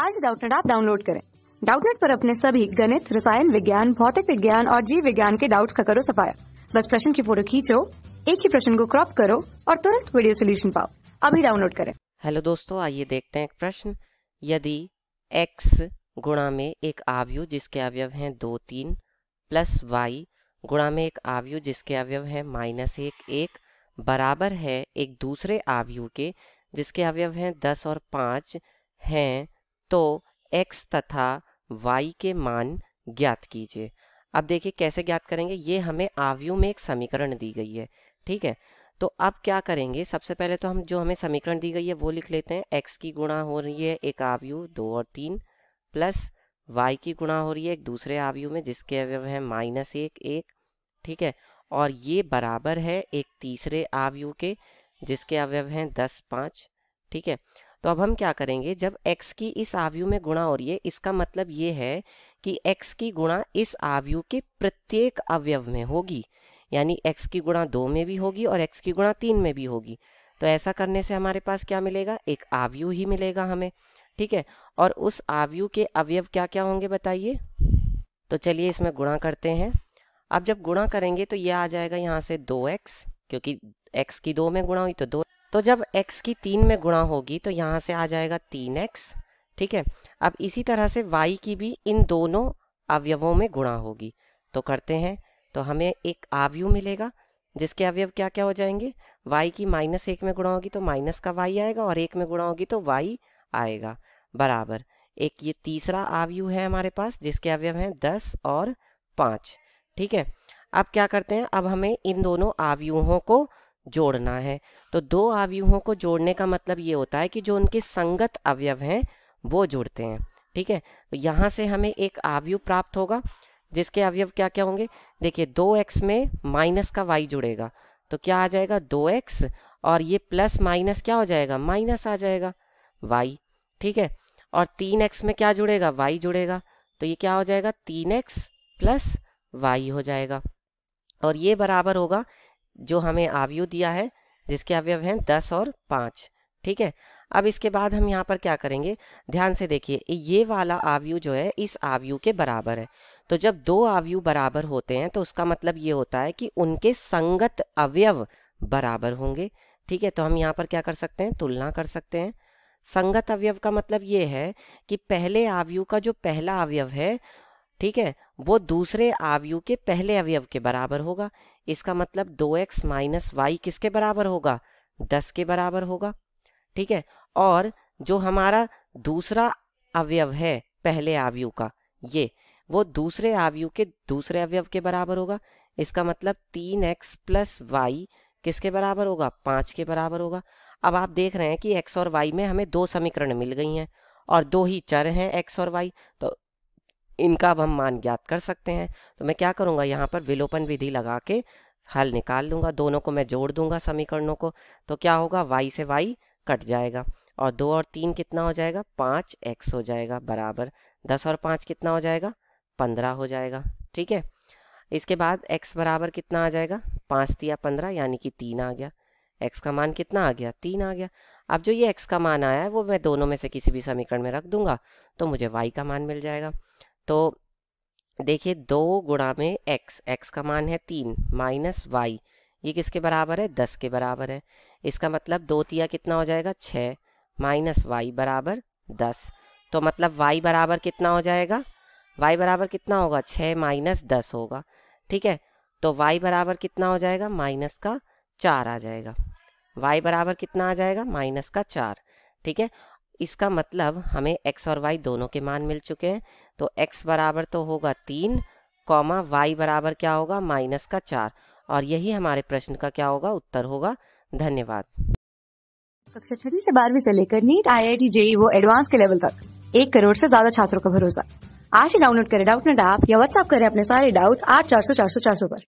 आज डाउटनेट आप डाउनलोड करें डाउटनेट पर अपने सभी गणित रसायन विज्ञान भौतिक विज्ञान और जीव विज्ञान के डाउट्स का करो सफाया बस प्रश्न की फोटो खींचो एक ही प्रश्न को क्रॉप करो और तुरंत वीडियो सोल्यूशन पाओ अभी डाउनलोड करें हेलो दोस्तों आइए देखते हैं एक प्रश्न यदि एक्स गुणा में एक आवयु जिसके अवयव हैं दो तीन प्लस वाई गुणा में एक आवयु जिसके अवयव हैं माइनस एक एक बराबर है एक दूसरे आवयु के जिसके अवयव हैं दस और पाँच हैं तो x तथा y के मान ज्ञात कीजिए अब देखिए कैसे ज्ञात करेंगे ये हमें आवयु में एक समीकरण दी गई है ठीक है तो अब क्या करेंगे सबसे पहले तो हम जो हमें समीकरण दी गई है वो लिख लेते हैं एक्स की गुणा हो रही है एक आवयु दो और तीन प्लस वाई की गुणा हो रही है एक दूसरे आवयु में जिसके अवयव है माइनस एक एक ठीक है और ये बराबर है एक तीसरे आवयु के जिसके अवयव हैं दस पाँच ठीक है तो अब हम क्या करेंगे जब x की इस आवयु में गुणा हो रही है इसका मतलब ये है कि x की गुणा इस आवयु के प्रत्येक अवयव में होगी यानी x की गुणा दो में भी होगी और x की गुणा तीन में भी होगी तो ऐसा करने से हमारे पास क्या मिलेगा एक आवयु ही मिलेगा हमें ठीक है और उस आवयु के अवयव क्या क्या होंगे बताइए तो चलिए इसमें गुणा करते हैं अब जब गुणा करेंगे तो ये आ जाएगा यहाँ से दो एक्स क्योंकि एक्स की दो में गुणा हुई तो दो तो जब x की तीन में गुणा होगी तो यहाँ से आ जाएगा तीन एक्स ठीक है अब इसी तरह से y की भी इन दोनों अवयवों में गुणा होगी तो करते हैं तो हमें एक आवयु मिलेगा जिसके अवयव क्या क्या हो जाएंगे y की माइनस एक में गुणा होगी तो माइनस का y आएगा और एक में गुणा होगी तो y आएगा बराबर एक ये तीसरा आवयु है हमारे पास जिसके अवयव हैं दस और पाँच ठीक है अब क्या करते हैं अब हमें इन दोनों आवयुहों को जोड़ना है तो दो अवयवों को जोड़ने का मतलब ये होता है कि जो उनके संगत अवयव हैं वो जुड़ते हैं ठीक है तो यहाँ से हमें एक अवयु प्राप्त होगा जिसके अवयव क्या क्या होंगे देखिए दो एक्स में माइनस का वाई जुड़ेगा तो क्या आ जाएगा दो एक्स और ये प्लस माइनस क्या हो जाएगा माइनस आ जाएगा वाई ठीक है और तीन एक्स में क्या जुड़ेगा वाई जुड़ेगा तो ये क्या हो जाएगा तीन एक्स प्लस वाई हो जाएगा और ये बराबर होगा जो हमें आवयु दिया है जिसके अवयव हैं दस और पाँच ठीक है अब इसके बाद हम यहाँ पर क्या करेंगे ध्यान से देखिए ये वाला आवयु जो है इस आवयु के बराबर है तो जब दो आवयु बराबर होते हैं तो उसका मतलब ये होता है कि उनके संगत अवयव बराबर होंगे ठीक है तो हम यहाँ पर क्या कर सकते हैं तुलना कर सकते हैं संगत अवयव का मतलब ये है कि पहले आवयु का जो पहला अवयव है ठीक है वो दूसरे आवयु के पहले अवयव के बराबर होगा इसका मतलब 2x एक्स माइनस वाई किसके बराबर होगा 10 के बराबर होगा ठीक है और जो हमारा दूसरा अवयव है पहले आवयु का ये वो दूसरे आवयु के दूसरे अवयव के बराबर होगा इसका मतलब तीन एक्स प्लस वाई किसके बराबर होगा पाँच के बराबर होगा अब आप देख रहे हैं कि एक्स और वाई में हमें दो समीकरण मिल गई हैं और दो ही चर हैं एक्स और वाई तो इनका अब हम मान ज्ञात कर सकते हैं तो मैं क्या करूँगा यहाँ पर विलोपन विधि लगा के हल निकाल लूँगा दोनों को मैं जोड़ दूंगा समीकरणों को तो क्या होगा वाई से वाई कट जाएगा और दो और तीन कितना हो जाएगा पाँच एक्स हो जाएगा बराबर दस और पाँच कितना हो जाएगा पंद्रह हो जाएगा ठीक है इसके बाद एक्स बराबर कितना आ जाएगा पाँच तिया पंद्रह यानी कि तीन आ गया एक्स का मान कितना आ गया तीन आ गया अब जो ये एक्स का मान आया है वो मैं दोनों में से किसी भी समीकरण में रख दूंगा तो मुझे वाई का मान मिल जाएगा तो देखिए दो गुणा में एक्स एक्स का मान है तीन माइनस वाई ये किसके बराबर है दस के बराबर है इसका मतलब दो तिया कितना हो जाएगा छ माइनस वाई बराबर दस तो मतलब वाई बराबर कितना हो जाएगा वाई बराबर कितना होगा छः माइनस दस होगा ठीक है तो वाई बराबर कितना हो जाएगा माइनस का चार आ जाएगा वाई बराबर कितना आ जाएगा माइनस का चार ठीक है इसका मतलब हमें x और y दोनों के मान मिल चुके हैं तो x बराबर तो होगा तीन कॉमा वाई बराबर क्या होगा माइनस का चार और यही हमारे प्रश्न का क्या होगा उत्तर होगा धन्यवाद कक्षा छठी से बारहवीं से लेकर NEET I I T JEE वो एडवांस के लेवल तक एक करोड़ से ज्यादा छात्रों का भरोसा आज ही डाउनलोड करें डाउट नेट ऐप या व्हाट्सअप करें अपने सारे डाउट्स आठ चार सौ चार सौ चार सौ पर